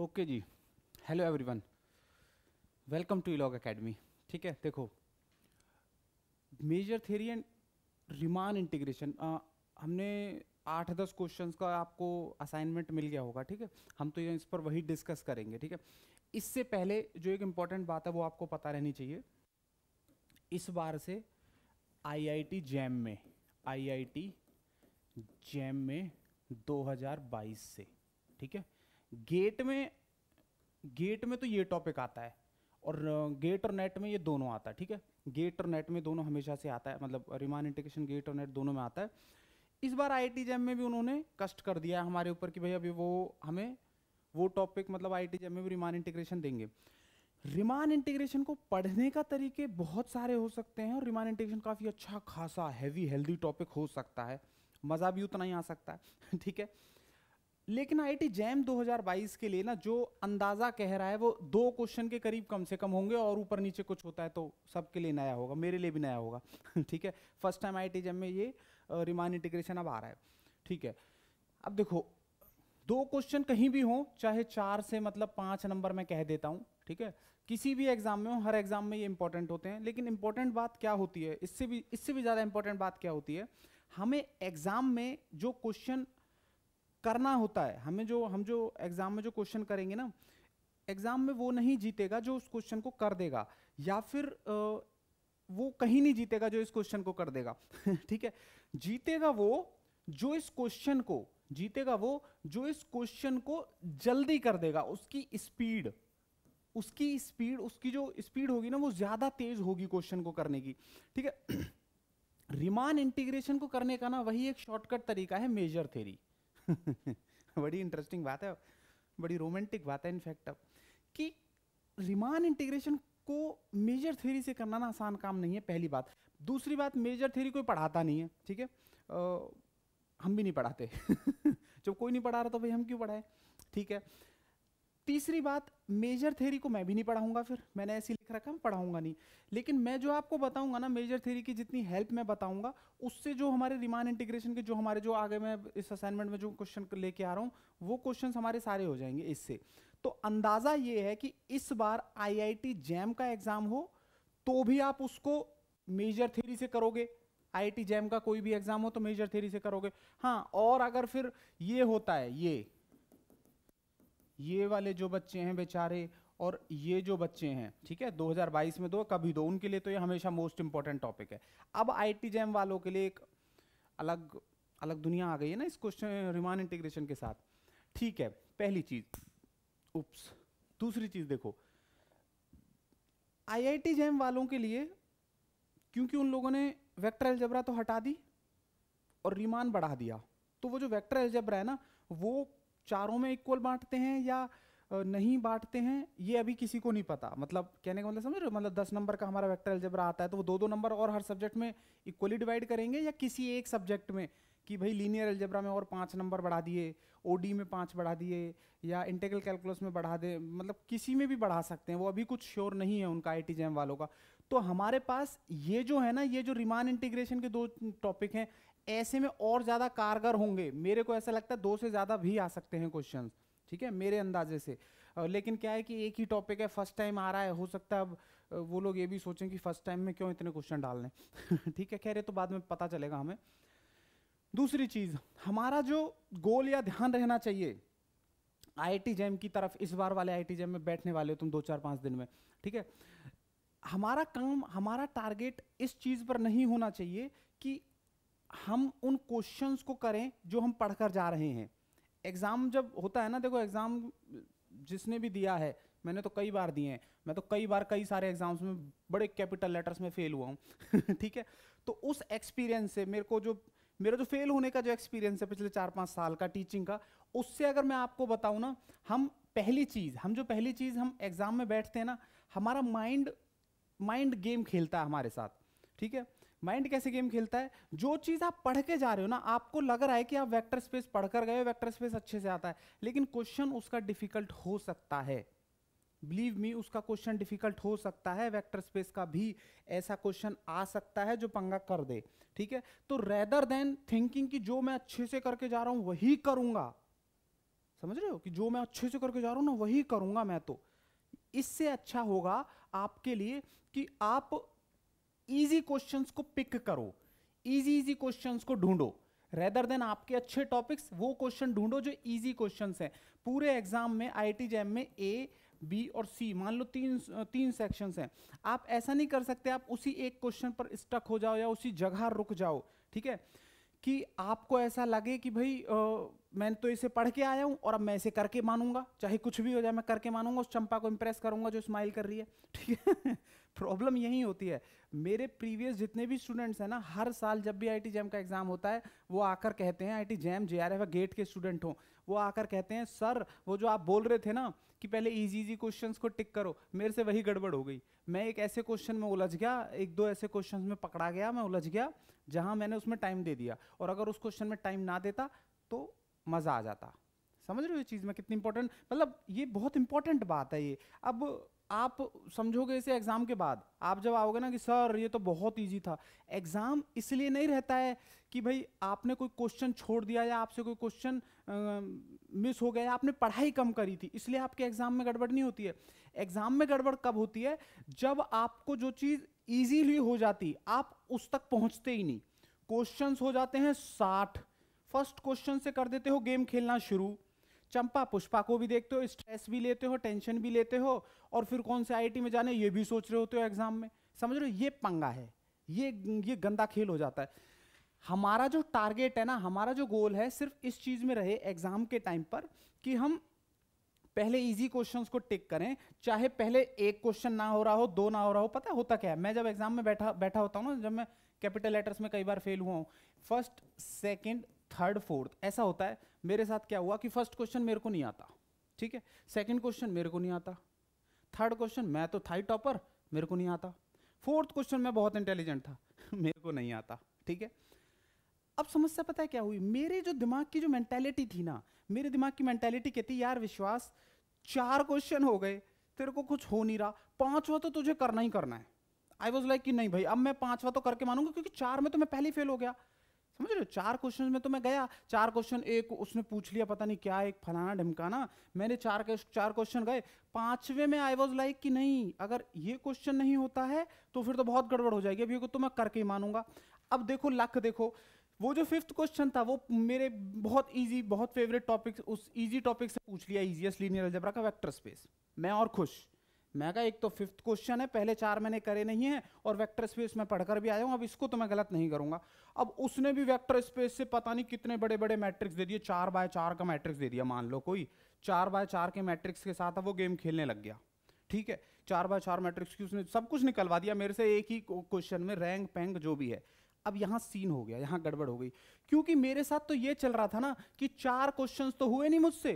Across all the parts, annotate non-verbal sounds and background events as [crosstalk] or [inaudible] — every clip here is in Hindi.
okay ji hello everyone welcome to Elog academy ठीक है देखो measure theory and Riemann integration हमने आठ दस क्वेश्चंस का आपको असाइनमेंट मिल गया होगा ठीक है हम तो इस पर वही डिस्कस करेंगे ठीक है इससे पहले जो एक इम्पॉर्टेंट बात है वो आपको पता रहनी चाहिए इस बार से आईआईटी जैम में आईआईटी जैम में 2022 से ठीक है गेट में गेट में तो ये टॉपिक आता है और गेट और नेट में ये दोनों आता है ठीक है गेट और नेट में दोनों हमेशा से आता है मतलब रिमान इंटीग्रेशन गेट और नेट दोनों में आता है इस बार आई टी जैम में भी उन्होंने कष्ट कर दिया हमारे ऊपर कि भाई अभी वो हमें वो टॉपिक मतलब आई टी जैम में भी रिमान इंटीग्रेशन देंगे रिमान इंटीग्रेशन को पढ़ने का तरीके बहुत सारे हो सकते हैं और रिमान इंटीग्रेशन काफ़ी अच्छा खासा हैवी हेल्दी टॉपिक हो सकता है मज़ा भी उतना ही आ सकता है [laughs] ठीक है लेकिन टी जैम 2022 के लिए ना जो अंदाज़ा कह रहा है वो दो क्वेश्चन के करीब कम से कम होंगे और ऊपर नीचे कुछ होता है तो सबके लिए नया होगा मेरे लिए भी नया होगा [laughs] ठीक है फर्स्ट टाइम आईआईटी जैम में ये रिमान इंटीग्रेशन अब आ रहा है ठीक है अब देखो दो क्वेश्चन कहीं भी हो चाहे चार से मतलब पांच नंबर में कह देता हूं ठीक है किसी भी एग्जाम में हो हर एग्जाम में ये इंपॉर्टेंट होते हैं लेकिन इंपॉर्टेंट बात क्या होती है इससे भी इससे भी ज़्यादा इंपॉर्टेंट बात क्या होती है हमें एग्जाम में जो क्वेश्चन करना होता है हमें जो हम जो एग्ज़ाम में जो क्वेश्चन करेंगे ना एग्ज़ाम में वो नहीं जीतेगा जो उस क्वेश्चन को कर देगा या फिर आ, वो कहीं नहीं जीतेगा जो इस क्वेश्चन को कर देगा [laughs] ठीक है जीतेगा वो जो इस क्वेश्चन को जीतेगा वो जो इस क्वेश्चन को जल्दी कर देगा उसकी स्पीड उसकी स्पीड उसकी जो स्पीड होगी ना वो ज़्यादा तेज़ होगी क्वेश्चन को करने की ठीक है रिमान [clears throat] इंटीग्रेशन को करने का ना वही एक शॉर्टकट तरीका है मेजर थेरी [laughs] बड़ी इंटरेस्टिंग बात है बड़ी रोमांटिक बात है इनफैक्ट अब कि रिमान इंटीग्रेशन को मेजर थ्योरी से करना ना आसान काम नहीं है पहली बात दूसरी बात मेजर थ्योरी कोई पढ़ाता नहीं है ठीक है हम भी नहीं पढ़ाते [laughs] जब कोई नहीं पढ़ा रहा तो भाई हम क्यों पढ़ाए ठीक है तीसरी बात मेजर थेरी को मैं भी नहीं पढ़ाऊंगा फिर मैंने ऐसी लिख रखा है पढ़ाऊंगा नहीं लेकिन मैं जो आपको बताऊंगा ना मेजर थेरी की जितनी हेल्प मैं बताऊंगा उससे जो हमारे रिमान इंटीग्रेशन के जो हमारे जो आगे मैं इस असाइनमेंट में जो क्वेश्चन लेके आ रहा हूँ वो क्वेश्चन हमारे सारे हो जाएंगे इससे तो अंदाजा ये है कि इस बार आई जैम का एग्जाम हो तो भी आप उसको मेजर थेरी से करोगे आई जैम का कोई भी एग्जाम हो तो मेजर थेरी से करोगे हाँ और अगर फिर ये होता है ये ये वाले जो बच्चे हैं बेचारे और ये जो बच्चे हैं ठीक है 2022 में दो कभी दो उनके लिए तो ये हमेशा मोस्ट इंपॉर्टेंट टॉपिक है अब आई टी जैम वालों के लिए एक अलग अलग दुनिया आ गई है ना इस क्वेश्चन रिमान इंटीग्रेशन के साथ ठीक है पहली चीज उप्स दूसरी चीज देखो आईआईटी जैम वालों के लिए क्योंकि उन लोगों ने वेक्टर एल्जेब्रा तो हटा दी और रिमान बढ़ा दिया तो वो जो वेक्टर एल्जेब्रा है ना वो चारों में इक्वल बांटते हैं या नहीं बांटते हैं ये अभी किसी को नहीं पता मतलब कहने का मतलब समझ रहे हो मतलब दस नंबर का हमारा वेक्टर अलजेब्रा आता है तो वो दो दो नंबर और हर सब्जेक्ट में इक्वली डिवाइड करेंगे या किसी एक सब्जेक्ट में कि भाई लीनियर अलजेब्रा में और पाँच नंबर बढ़ा दिए ओडी में पाँच बढ़ा दिए या इंटेगल कैलकुलस में बढ़ा दे मतलब किसी में भी बढ़ा सकते हैं वो अभी कुछ श्योर नहीं है उनका आई जैम वालों का तो हमारे पास ये जो है ना ये जो रिमान इंटीग्रेशन के दो टॉपिक हैं ऐसे में और ज़्यादा कारगर होंगे मेरे को ऐसा लगता है दो से ज़्यादा भी आ सकते हैं क्वेश्चन ठीक है मेरे अंदाजे से लेकिन क्या है कि एक ही टॉपिक है फर्स्ट टाइम आ रहा है हो सकता है अब वो लोग ये भी सोचें कि फर्स्ट टाइम में क्यों इतने क्वेश्चन डाल लें [laughs] ठीक है कह रहे तो बाद में पता चलेगा हमें दूसरी चीज़ हमारा जो गोल या ध्यान रहना चाहिए आईआईटी जैम की तरफ इस बार वाले आईआईटी जैम में बैठने वाले हो तुम दो चार पाँच दिन में ठीक है हमारा काम हमारा टारगेट इस चीज़ पर नहीं होना चाहिए कि हम उन क्वेश्चंस को करें जो हम पढ़कर जा रहे हैं एग्ज़ाम जब होता है ना देखो एग्ज़ाम जिसने भी दिया है मैंने तो कई बार दिए हैं मैं तो कई बार कई सारे एग्जाम्स में बड़े कैपिटल लेटर्स में फेल हुआ हूँ [laughs] ठीक है तो उस एक्सपीरियंस से मेरे को जो मेरा जो फेल होने का जो एक्सपीरियंस है पिछले चार पाँच साल का टीचिंग का उससे अगर मैं आपको बताऊँ ना हम पहली चीज़ हम जो पहली चीज़ हम एग्ज़ाम में बैठते हैं ना हमारा माइंड माइंड गेम खेलता है हमारे साथ ठीक है माइंड कैसे गेम खेलता है जो चीज़ आप पढ़ के जा रहे हो ना आपको लग रहा है कि आप वेक्टर स्पेस पढ़कर गए हो वेक्टर स्पेस अच्छे से आता है लेकिन क्वेश्चन उसका डिफिकल्ट हो सकता है बिलीव मी उसका क्वेश्चन डिफिकल्ट हो सकता है वेक्टर स्पेस का भी ऐसा क्वेश्चन आ सकता है जो पंगा कर दे ठीक है तो रेदर देन थिंकिंग कि जो मैं अच्छे से करके जा रहा हूं वही करूंगा समझ रहे हो कि जो मैं अच्छे से करके जा रहा हूं ना वही करूंगा मैं तो इससे अच्छा होगा आपके लिए कि आप इजी क्वेश्चंस को पिक करो इजी इजी क्वेश्चंस को ढूंढो रेदर देन आपके अच्छे टॉपिक्स वो क्वेश्चन ढूंढो जो इजी क्वेश्चंस हैं पूरे एग्जाम में आई टी जैम में ए बी और सी मान लो तीन तीन सेक्शन हैं आप ऐसा नहीं कर सकते आप उसी एक क्वेश्चन पर स्टक हो जाओ या उसी जगह रुक जाओ ठीक है कि आपको ऐसा लगे कि भाई आ, मैं तो इसे पढ़ के आया हूँ और अब मैं इसे करके मानूंगा चाहे कुछ भी हो जाए मैं करके मानूंगा उस चंपा को इम्प्रेस करूंगा जो स्माइल कर रही है ठीक है प्रॉब्लम यही होती है मेरे प्रीवियस जितने भी स्टूडेंट्स हैं ना हर साल जब भी आई जैम का एग्जाम होता है वो आकर कहते हैं आई जैम जेआरएफ गेट के स्टूडेंट हो वो आकर कहते हैं सर वो जो आप बोल रहे थे ना कि पहले इजी इजी क्वेश्चंस को टिक करो मेरे से वही गड़बड़ हो गई मैं एक ऐसे क्वेश्चन में उलझ गया एक दो ऐसे क्वेश्चन में पकड़ा गया मैं उलझ गया जहाँ मैंने उसमें टाइम दे दिया और अगर उस क्वेश्चन में टाइम ना देता तो मज़ा आ जाता समझ रहे हो ये चीज़ में कितनी इंपॉर्टेंट मतलब ये बहुत इंपॉर्टेंट बात है ये अब आप समझोगे इसे एग्ज़ाम के बाद आप जब आओगे ना कि सर ये तो बहुत ईजी था एग्ज़ाम इसलिए नहीं रहता है कि भाई आपने कोई क्वेश्चन छोड़ दिया या आपसे कोई क्वेश्चन मिस हो गया या आपने पढ़ाई कम करी थी इसलिए आपके एग्ज़ाम में गड़बड़ नहीं होती है एग्ज़ाम में गड़बड़ कब होती है जब आपको जो चीज़ ईजीली हो जाती आप उस तक पहुंचते ही नहीं क्वेश्चन हो जाते हैं साठ फर्स्ट क्वेश्चन से कर देते हो गेम खेलना शुरू चंपा पुष्पा को भी देखते हो स्ट्रेस भी लेते हो टेंशन भी लेते हो और फिर कौन से आई में जाने ये भी सोच रहे होते हो एग्जाम में समझ रहे हो ये पंगा है ये ये गंदा खेल हो जाता है हमारा जो टारगेट है ना हमारा जो गोल है सिर्फ इस चीज़ में रहे एग्ज़ाम के टाइम पर कि हम पहले इजी क्वेश्चंस को टिक करें चाहे पहले एक क्वेश्चन ना हो रहा हो दो ना हो रहा हो पता होता क्या है मैं जब एग्जाम में बैठा बैठा होता हूँ ना जब मैं कैपिटल लेटर्स में कई बार फेल हुआ हूँ फर्स्ट सेकेंड थर्ड फोर्थ ऐसा होता है मेरे साथ क्या हुआ कि फर्स्ट क्वेश्चन मेरे को नहीं आता ठीक है सेकंड क्वेश्चन मेरे को नहीं आता थर्ड क्वेश्चन मैं तो था टॉपर मेरे को नहीं आता फोर्थ क्वेश्चन मैं बहुत इंटेलिजेंट था [laughs] मेरे को नहीं आता ठीक है अब समस्या पता है क्या हुई मेरे जो दिमाग की जो मेंटेलिटी थी ना मेरे दिमाग की मेंटेलिटी कहती यार विश्वास चार क्वेश्चन हो गए तेरे को कुछ हो नहीं रहा पांचवा तो तुझे करना ही करना है आई वॉज लाइक कि नहीं भाई अब मैं पांचवा तो करके मानूंगा क्योंकि चार में तो मैं पहले फेल हो गया समझ रहे हो चार क्वेश्चन में तो मैं गया चार क्वेश्चन एक उसने पूछ लिया पता नहीं क्या एक फलाना ढमकाना मैंने चार चार क्वेश्चन गए पांचवे में आई वॉज लाइक कि नहीं अगर ये क्वेश्चन नहीं होता है तो फिर तो बहुत गड़बड़ हो जाएगी अभी तो मैं करके ही मानूंगा अब देखो लक देखो वो जो फिफ्थ क्वेश्चन था वो मेरे बहुत इजी बहुत फेवरेट टॉपिक उस इजी टॉपिक से पूछ लिया इजीएस्ट लीनियर जबरा का वेक्टर स्पेस मैं और खुश मैं कहा एक तो फिफ्थ क्वेश्चन है पहले चार मैंने करे नहीं है और वेक्टर स्पेस में पढ़कर भी आया हूँ अब इसको तो मैं गलत नहीं करूंगा अब उसने भी वेक्टर स्पेस से पता नहीं कितने बड़े बड़े मैट्रिक्स दे दिए चार बाय चार का मैट्रिक्स दे दिया मान लो कोई चार बाय चार के मैट्रिक्स के साथ अब वो गेम खेलने लग गया ठीक है चार बाय चार मैट्रिक्स की उसने सब कुछ निकलवा दिया मेरे से एक ही क्वेश्चन में रैंक पैंक जो भी है अब यहां सीन हो गया यहां गड़बड़ हो गई क्योंकि मेरे साथ तो ये चल रहा था ना कि चार क्वेश्चंस तो हुए नहीं मुझसे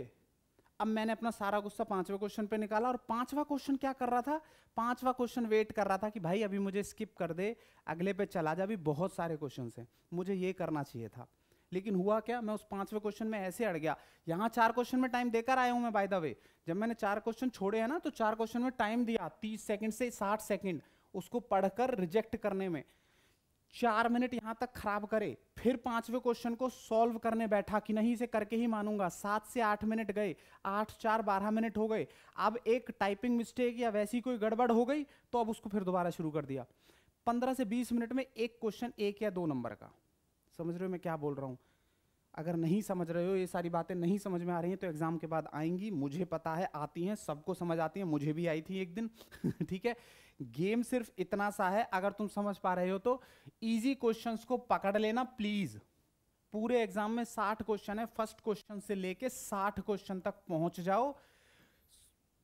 अब मैंने अपना सारा गुस्सा पांचवें क्वेश्चन पे निकाला और पांचवा क्वेश्चन क्या कर रहा था पांचवा क्वेश्चन वेट कर रहा था कि भाई अभी मुझे स्किप कर दे अगले पे चला जा अभी बहुत सारे क्वेश्चन हैं मुझे ये करना चाहिए था लेकिन हुआ क्या मैं उस पांचवें क्वेश्चन में ऐसे अड़ गया यहाँ चार क्वेश्चन में टाइम देकर आया हूँ मैं बाय द वे जब मैंने चार क्वेश्चन छोड़े हैं ना तो चार क्वेश्चन में टाइम दिया तीस सेकंड से साठ सेकंड उसको पढ़कर रिजेक्ट करने में चार मिनट यहां तक खराब करे फिर पांचवें क्वेश्चन को सॉल्व करने बैठा कि नहीं इसे करके ही मानूंगा सात से आठ मिनट गए आठ चार बारह मिनट हो गए अब एक टाइपिंग मिस्टेक या वैसी कोई गड़बड़ हो गई तो अब उसको फिर दोबारा शुरू कर दिया पंद्रह से बीस मिनट में एक क्वेश्चन एक या दो नंबर का समझ रहे हो मैं क्या बोल रहा हूँ अगर नहीं समझ रहे हो ये सारी बातें नहीं समझ में आ रही हैं तो एग्जाम के बाद आएंगी मुझे पता है आती हैं सबको समझ आती हैं मुझे भी आई थी एक दिन [laughs] ठीक है गेम सिर्फ इतना सा है अगर तुम समझ पा रहे हो तो इजी क्वेश्चंस को पकड़ लेना प्लीज पूरे एग्जाम में साठ क्वेश्चन है फर्स्ट क्वेश्चन से लेके साठ क्वेश्चन तक पहुंच जाओ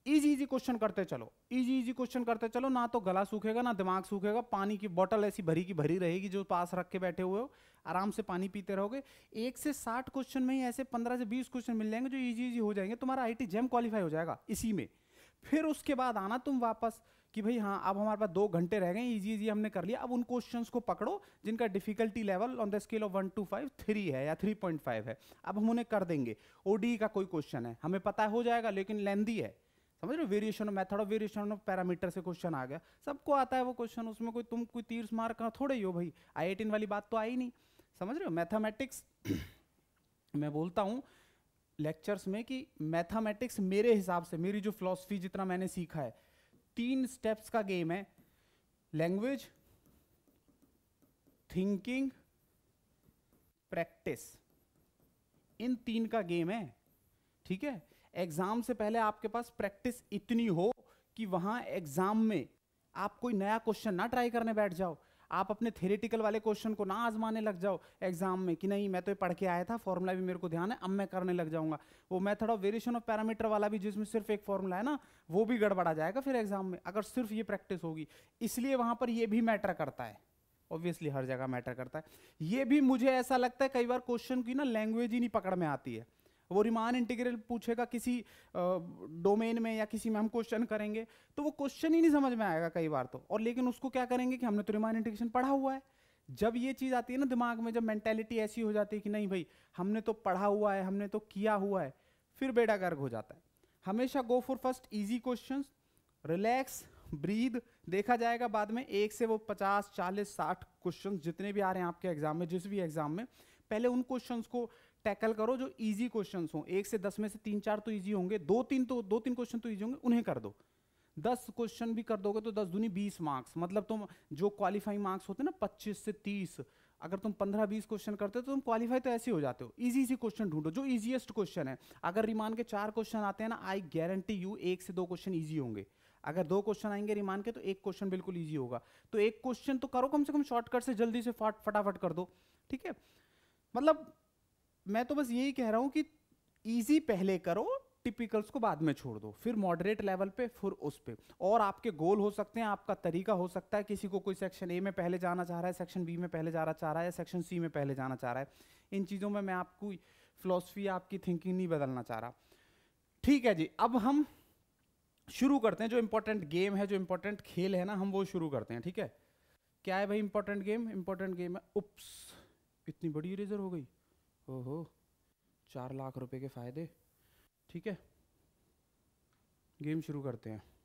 इजी इजी क्वेश्चन करते चलो इजी इजी क्वेश्चन करते चलो ना तो गला सूखेगा ना दिमाग सूखेगा पानी की बोतल ऐसी भरी की भरी रहेगी जो पास रख के बैठे हुए हो आराम से पानी पीते रहोगे एक से साठ क्वेश्चन में ही ऐसे पंद्रह से बीस क्वेश्चन मिल जाएंगे जो इजी इजी हो जाएंगे तुम्हारा आई टी जेम क्वालिफाई हो जाएगा इसी में फिर उसके बाद आना तुम वापस कि भाई हाँ अब हमारे पास दो घंटे रह गए इजी इजी हमने कर लिया अब उन क्वेश्चन को पकड़ो जिनका difficulty level on the scale of one to five three है या थ्री पॉइंट फाइव है अब हम उन्हें कर देंगे ओडी e का कोई क्वेश्चन है हमें पता हो जाएगा लेकिन लेंदी है समझ रहे हो variation of method of variation of parameter से क्वेश्चन आ गया सबको आता है वो क्वेश्चन उसमें कोई तुम कोई तीर्स मार कहाँ थोड़े ही हो भाई आई एटीन वाली बात तो आई नहीं समझ रहे हो [coughs] मैं बोलता हूँ लेक्चर्स में कि मैथमेटिक्स मेरे हिसाब से मेरी जो फिलोसफी जितना मैंने सीखा है तीन स्टेप्स का गेम है लैंग्वेज थिंकिंग प्रैक्टिस इन तीन का गेम है ठीक है एग्जाम से पहले आपके पास प्रैक्टिस इतनी हो कि वहां एग्जाम में आप कोई नया क्वेश्चन ना ट्राई करने बैठ जाओ आप अपने थेरेटिकल वाले क्वेश्चन को ना आजमाने लग जाओ एग्जाम में कि नहीं मैं तो ये पढ़ के आया था फॉर्मूला भी मेरे को ध्यान है अब मैं करने लग जाऊंगा वो method of variation of parameter वाला भी जिसमें सिर्फ एक फॉर्मूला है ना वो भी गड़बड़ा जाएगा फिर एग्जाम में अगर सिर्फ ये प्रैक्टिस होगी इसलिए वहां पर यह भी मैटर करता है ऑब्वियसली हर जगह मैटर करता है ये भी मुझे ऐसा लगता है कई बार क्वेश्चन की ना लैंग्वेज ही नहीं पकड़ में आती है वो रिमान इंटीग्रल पूछेगा किसी डोमेन में या किसी में हम क्वेश्चन करेंगे तो वो क्वेश्चन ही नहीं समझ में आएगा कई बार तो और लेकिन उसको क्या करेंगे कि हमने तो रिमान इंटीग्रेशन पढ़ा हुआ है जब ये चीज़ आती है ना दिमाग में जब मैंटेलिटी ऐसी हो जाती है कि नहीं भाई हमने तो पढ़ा हुआ है हमने तो किया हुआ है फिर बेटा गर्ग हो जाता है हमेशा go for first easy question relax breathe देखा जाएगा बाद में एक से वो पचास चालीस साठ क्वेश्चन जितने भी आ रहे हैं आपके एग्जाम में जिस भी एग्जाम में पहले उन क्वेश्चंस को टैकल करो जो इजी क्वेश्चन हो एक से दस में से तीन चार तो ईजी होंगे दो तीन तो दो तीन क्वेश्चन तो ईजी होंगे उन्हें कर दो दस क्वेश्चन भी कर दोगे तो दस दूनी बीस मार्क्स मतलब तुम जो क्वालिफाई मार्क्स होते ना पच्चीस से तीस अगर तुम पंद्रह बीस क्वेश्चन करते हो तो तुम क्वालिफाई तो ऐसे हो जाते हो इजी इजी क्वेश्चन ढूंढो जो इजीएस्ट क्वेश्चन है अगर रिमान के चार क्वेश्चन आते हैं ना आई गारंटी यू एक से दो क्वेश्चन ईजी होंगे अगर दो क्वेश्चन आएंगे रिमान के तो एक क्वेश्चन बिल्कुल ईजी होगा तो एक क्वेश्चन तो करो कम से कम शॉर्टकट से जल्दी से फटाफट कर दो ठीक है मतलब मैं तो बस यही कह रहा हूं कि ईजी पहले करो टिपिकल्स को बाद में छोड़ दो फिर मॉडरेट लेवल पे फिर उस पर और आपके गोल हो सकते हैं आपका तरीका हो सकता है किसी को कोई सेक्शन ए में पहले जाना चाह रहा है सेक्शन बी में पहले जाना चाह रहा है या सेक्शन सी में पहले जाना चाह रहा है इन चीज़ों में मैं आपको फिलोसफी आपकी थिंकिंग नहीं बदलना चाह रहा ठीक है जी अब हम शुरू करते हैं जो इंपॉर्टेंट गेम है जो इम्पोर्टेंट खेल है ना हम वो शुरू करते हैं ठीक है क्या है भाई इम्पोर्टेंट गेम इंपॉर्टेंट गेम है उप्स इतनी बड़ी इरेजर हो गई ओहो चार लाख रुपए के फ़ायदे ठीक है गेम शुरू करते हैं